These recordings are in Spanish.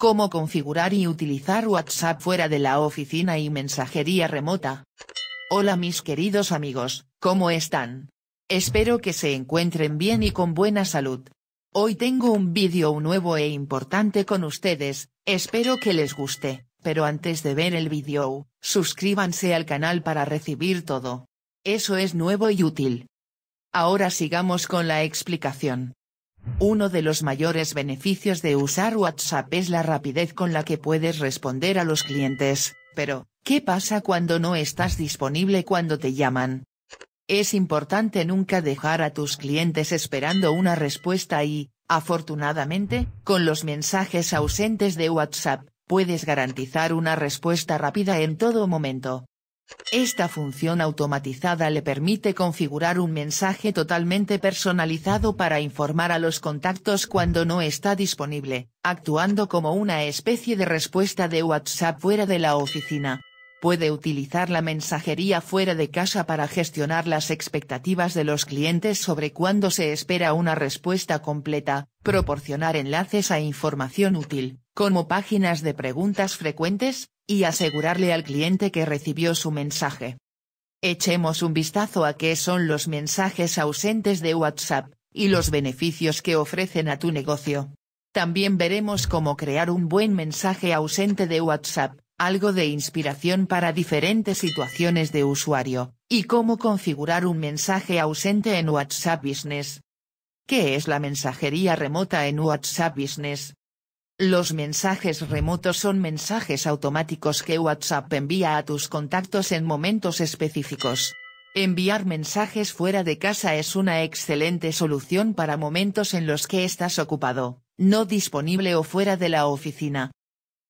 Cómo configurar y utilizar WhatsApp fuera de la oficina y mensajería remota. Hola mis queridos amigos, ¿cómo están? Espero que se encuentren bien y con buena salud. Hoy tengo un vídeo nuevo e importante con ustedes, espero que les guste, pero antes de ver el vídeo, suscríbanse al canal para recibir todo. Eso es nuevo y útil. Ahora sigamos con la explicación. Uno de los mayores beneficios de usar WhatsApp es la rapidez con la que puedes responder a los clientes, pero, ¿qué pasa cuando no estás disponible cuando te llaman? Es importante nunca dejar a tus clientes esperando una respuesta y, afortunadamente, con los mensajes ausentes de WhatsApp, puedes garantizar una respuesta rápida en todo momento. Esta función automatizada le permite configurar un mensaje totalmente personalizado para informar a los contactos cuando no está disponible, actuando como una especie de respuesta de WhatsApp fuera de la oficina. Puede utilizar la mensajería fuera de casa para gestionar las expectativas de los clientes sobre cuándo se espera una respuesta completa, proporcionar enlaces a información útil, como páginas de preguntas frecuentes, y asegurarle al cliente que recibió su mensaje. Echemos un vistazo a qué son los mensajes ausentes de WhatsApp, y los beneficios que ofrecen a tu negocio. También veremos cómo crear un buen mensaje ausente de WhatsApp, algo de inspiración para diferentes situaciones de usuario, y cómo configurar un mensaje ausente en WhatsApp Business. ¿Qué es la mensajería remota en WhatsApp Business? Los mensajes remotos son mensajes automáticos que WhatsApp envía a tus contactos en momentos específicos. Enviar mensajes fuera de casa es una excelente solución para momentos en los que estás ocupado, no disponible o fuera de la oficina.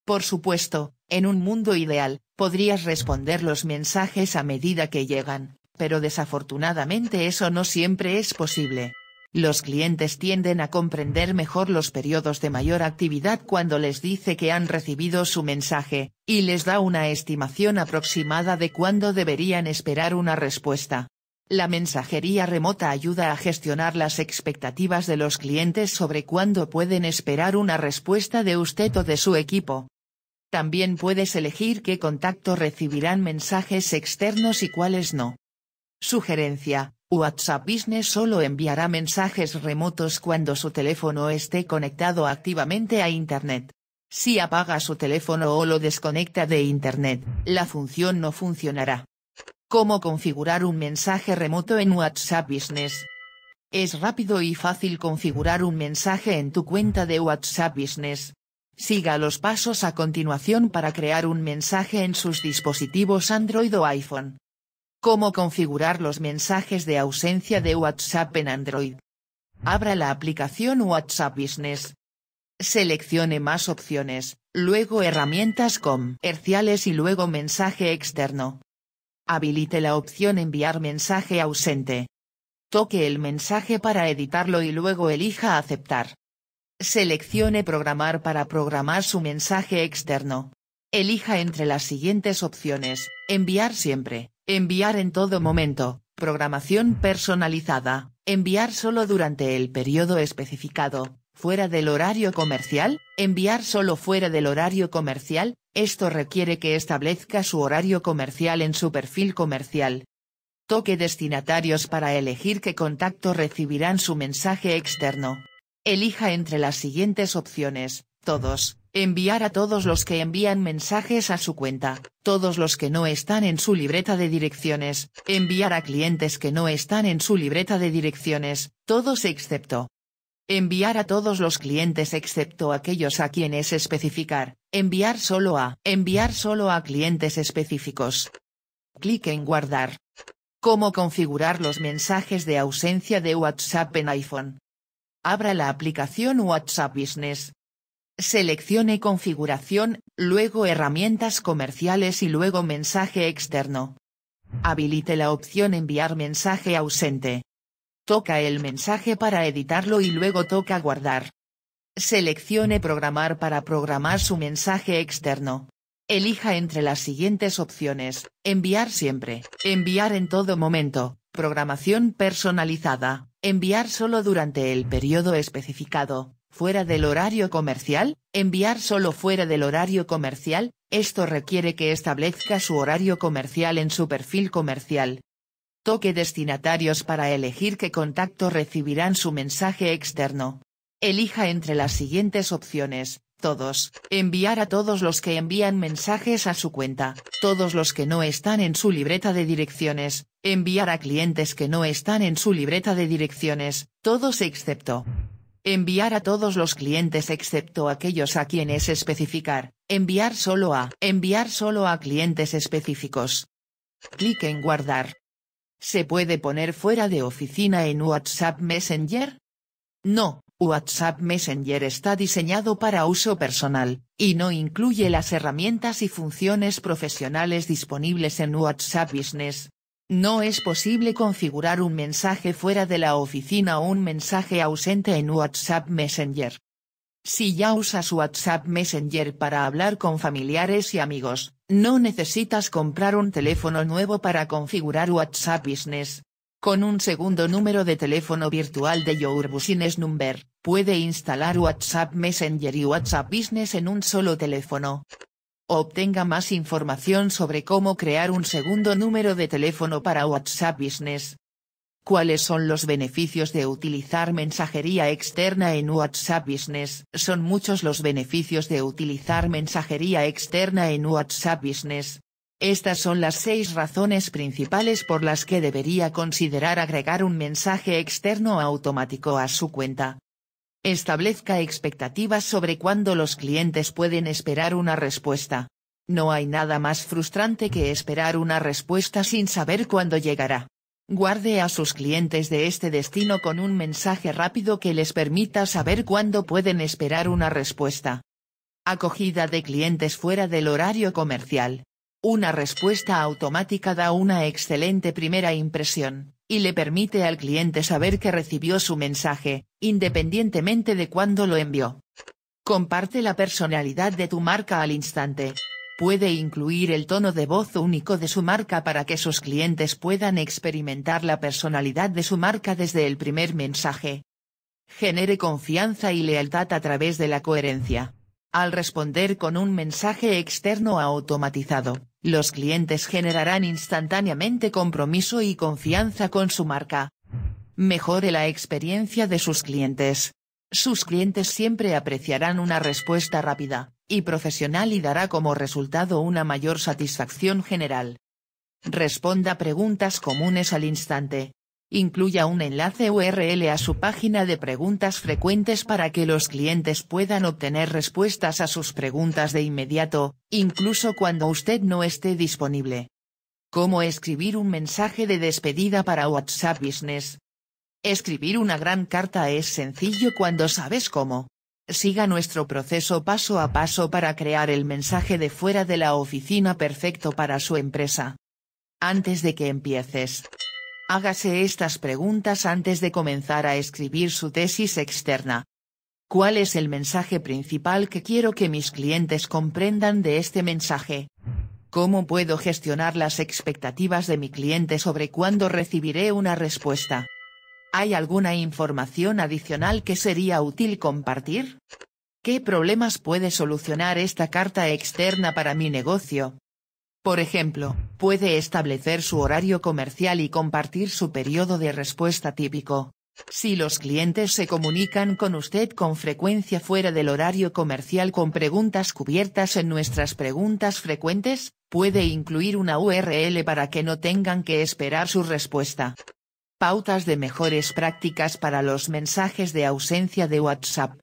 Por supuesto, en un mundo ideal, podrías responder los mensajes a medida que llegan, pero desafortunadamente eso no siempre es posible. Los clientes tienden a comprender mejor los periodos de mayor actividad cuando les dice que han recibido su mensaje, y les da una estimación aproximada de cuándo deberían esperar una respuesta. La mensajería remota ayuda a gestionar las expectativas de los clientes sobre cuándo pueden esperar una respuesta de usted o de su equipo. También puedes elegir qué contacto recibirán mensajes externos y cuáles no. Sugerencia, WhatsApp Business solo enviará mensajes remotos cuando su teléfono esté conectado activamente a Internet. Si apaga su teléfono o lo desconecta de Internet, la función no funcionará. ¿Cómo configurar un mensaje remoto en WhatsApp Business? Es rápido y fácil configurar un mensaje en tu cuenta de WhatsApp Business. Siga los pasos a continuación para crear un mensaje en sus dispositivos Android o iPhone. Cómo configurar los mensajes de ausencia de WhatsApp en Android. Abra la aplicación WhatsApp Business. Seleccione más opciones, luego herramientas comerciales y luego mensaje externo. Habilite la opción enviar mensaje ausente. Toque el mensaje para editarlo y luego elija aceptar. Seleccione programar para programar su mensaje externo. Elija entre las siguientes opciones, enviar siempre, enviar en todo momento, programación personalizada, enviar solo durante el periodo especificado, fuera del horario comercial, enviar solo fuera del horario comercial, esto requiere que establezca su horario comercial en su perfil comercial. Toque destinatarios para elegir qué contacto recibirán su mensaje externo. Elija entre las siguientes opciones, todos, enviar a todos los que envían mensajes a su cuenta, todos los que no están en su libreta de direcciones, enviar a clientes que no están en su libreta de direcciones, todos excepto. Enviar a todos los clientes excepto aquellos a quienes especificar, enviar solo a, enviar solo a clientes específicos. Clic en guardar. Cómo configurar los mensajes de ausencia de WhatsApp en iPhone. Abra la aplicación WhatsApp Business. Seleccione configuración, luego herramientas comerciales y luego mensaje externo. Habilite la opción enviar mensaje ausente. Toca el mensaje para editarlo y luego toca guardar. Seleccione programar para programar su mensaje externo. Elija entre las siguientes opciones, enviar siempre, enviar en todo momento, programación personalizada, enviar solo durante el periodo especificado, fuera del horario comercial, enviar solo fuera del horario comercial, esto requiere que establezca su horario comercial en su perfil comercial. Toque destinatarios para elegir qué contacto recibirán su mensaje externo. Elija entre las siguientes opciones, todos, enviar a todos los que envían mensajes a su cuenta, todos los que no están en su libreta de direcciones, enviar a clientes que no están en su libreta de direcciones, todos excepto. Enviar a todos los clientes excepto aquellos a quienes especificar. Enviar solo a. Enviar solo a clientes específicos. Clic en guardar. ¿Se puede poner fuera de oficina en WhatsApp Messenger? No, WhatsApp Messenger está diseñado para uso personal, y no incluye las herramientas y funciones profesionales disponibles en WhatsApp Business, no es posible configurar un mensaje fuera de la oficina o un mensaje ausente en WhatsApp Messenger. Si ya usas WhatsApp Messenger para hablar con familiares y amigos, no necesitas comprar un teléfono nuevo para configurar WhatsApp Business. Con un segundo número de teléfono virtual de Your Business Number, puede instalar WhatsApp Messenger y WhatsApp Business en un solo teléfono. Obtenga más información sobre cómo crear un segundo número de teléfono para WhatsApp Business. ¿Cuáles son los beneficios de utilizar mensajería externa en WhatsApp Business? Son muchos los beneficios de utilizar mensajería externa en WhatsApp Business. Estas son las seis razones principales por las que debería considerar agregar un mensaje externo automático a su cuenta. Establezca expectativas sobre cuándo los clientes pueden esperar una respuesta. No hay nada más frustrante que esperar una respuesta sin saber cuándo llegará. Guarde a sus clientes de este destino con un mensaje rápido que les permita saber cuándo pueden esperar una respuesta. Acogida de clientes fuera del horario comercial. Una respuesta automática da una excelente primera impresión y le permite al cliente saber que recibió su mensaje, independientemente de cuándo lo envió. Comparte la personalidad de tu marca al instante. Puede incluir el tono de voz único de su marca para que sus clientes puedan experimentar la personalidad de su marca desde el primer mensaje. Genere confianza y lealtad a través de la coherencia. Al responder con un mensaje externo automatizado, los clientes generarán instantáneamente compromiso y confianza con su marca. Mejore la experiencia de sus clientes. Sus clientes siempre apreciarán una respuesta rápida y profesional y dará como resultado una mayor satisfacción general. Responda preguntas comunes al instante. Incluya un enlace URL a su página de preguntas frecuentes para que los clientes puedan obtener respuestas a sus preguntas de inmediato, incluso cuando usted no esté disponible. ¿Cómo escribir un mensaje de despedida para WhatsApp Business? Escribir una gran carta es sencillo cuando sabes cómo. Siga nuestro proceso paso a paso para crear el mensaje de fuera de la oficina perfecto para su empresa. Antes de que empieces, Hágase estas preguntas antes de comenzar a escribir su tesis externa. ¿Cuál es el mensaje principal que quiero que mis clientes comprendan de este mensaje? ¿Cómo puedo gestionar las expectativas de mi cliente sobre cuándo recibiré una respuesta? ¿Hay alguna información adicional que sería útil compartir? ¿Qué problemas puede solucionar esta carta externa para mi negocio? Por ejemplo, puede establecer su horario comercial y compartir su periodo de respuesta típico. Si los clientes se comunican con usted con frecuencia fuera del horario comercial con preguntas cubiertas en nuestras preguntas frecuentes, puede incluir una URL para que no tengan que esperar su respuesta. Pautas de mejores prácticas para los mensajes de ausencia de WhatsApp.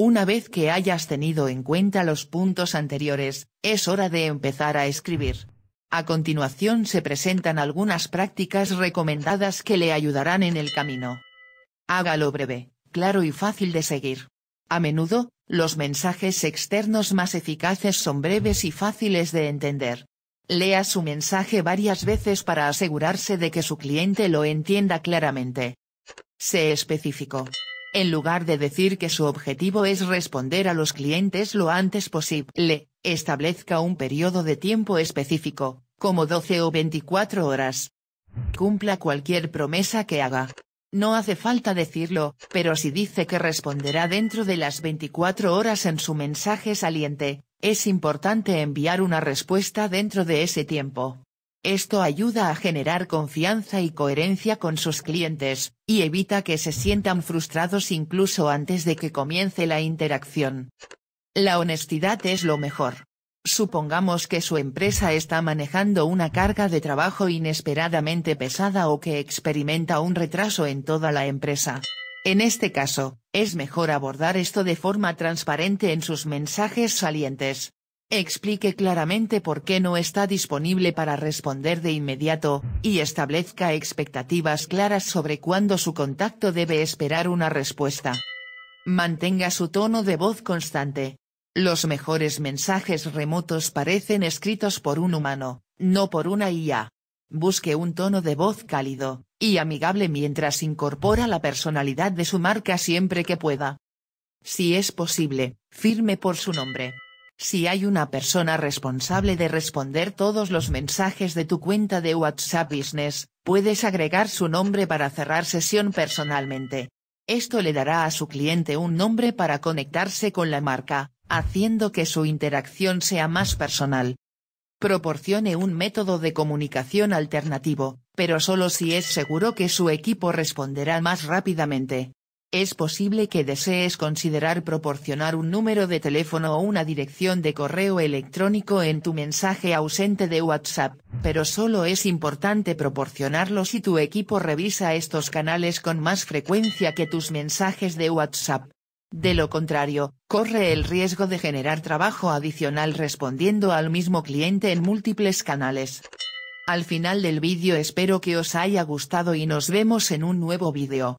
Una vez que hayas tenido en cuenta los puntos anteriores, es hora de empezar a escribir. A continuación se presentan algunas prácticas recomendadas que le ayudarán en el camino. Hágalo breve, claro y fácil de seguir. A menudo, los mensajes externos más eficaces son breves y fáciles de entender. Lea su mensaje varias veces para asegurarse de que su cliente lo entienda claramente. Sé específico en lugar de decir que su objetivo es responder a los clientes lo antes posible, establezca un periodo de tiempo específico, como 12 o 24 horas. Cumpla cualquier promesa que haga. No hace falta decirlo, pero si dice que responderá dentro de las 24 horas en su mensaje saliente, es importante enviar una respuesta dentro de ese tiempo. Esto ayuda a generar confianza y coherencia con sus clientes, y evita que se sientan frustrados incluso antes de que comience la interacción. La honestidad es lo mejor. Supongamos que su empresa está manejando una carga de trabajo inesperadamente pesada o que experimenta un retraso en toda la empresa. En este caso, es mejor abordar esto de forma transparente en sus mensajes salientes, explique claramente por qué no está disponible para responder de inmediato, y establezca expectativas claras sobre cuándo su contacto debe esperar una respuesta. Mantenga su tono de voz constante. Los mejores mensajes remotos parecen escritos por un humano, no por una IA. Busque un tono de voz cálido y amigable mientras incorpora la personalidad de su marca siempre que pueda. Si es posible, firme por su nombre. Si hay una persona responsable de responder todos los mensajes de tu cuenta de WhatsApp Business, puedes agregar su nombre para cerrar sesión personalmente. Esto le dará a su cliente un nombre para conectarse con la marca, haciendo que su interacción sea más personal. Proporcione un método de comunicación alternativo, pero solo si es seguro que su equipo responderá más rápidamente. Es posible que desees considerar proporcionar un número de teléfono o una dirección de correo electrónico en tu mensaje ausente de WhatsApp, pero solo es importante proporcionarlo si tu equipo revisa estos canales con más frecuencia que tus mensajes de WhatsApp. De lo contrario, corre el riesgo de generar trabajo adicional respondiendo al mismo cliente en múltiples canales. Al final del vídeo espero que os haya gustado y nos vemos en un nuevo vídeo.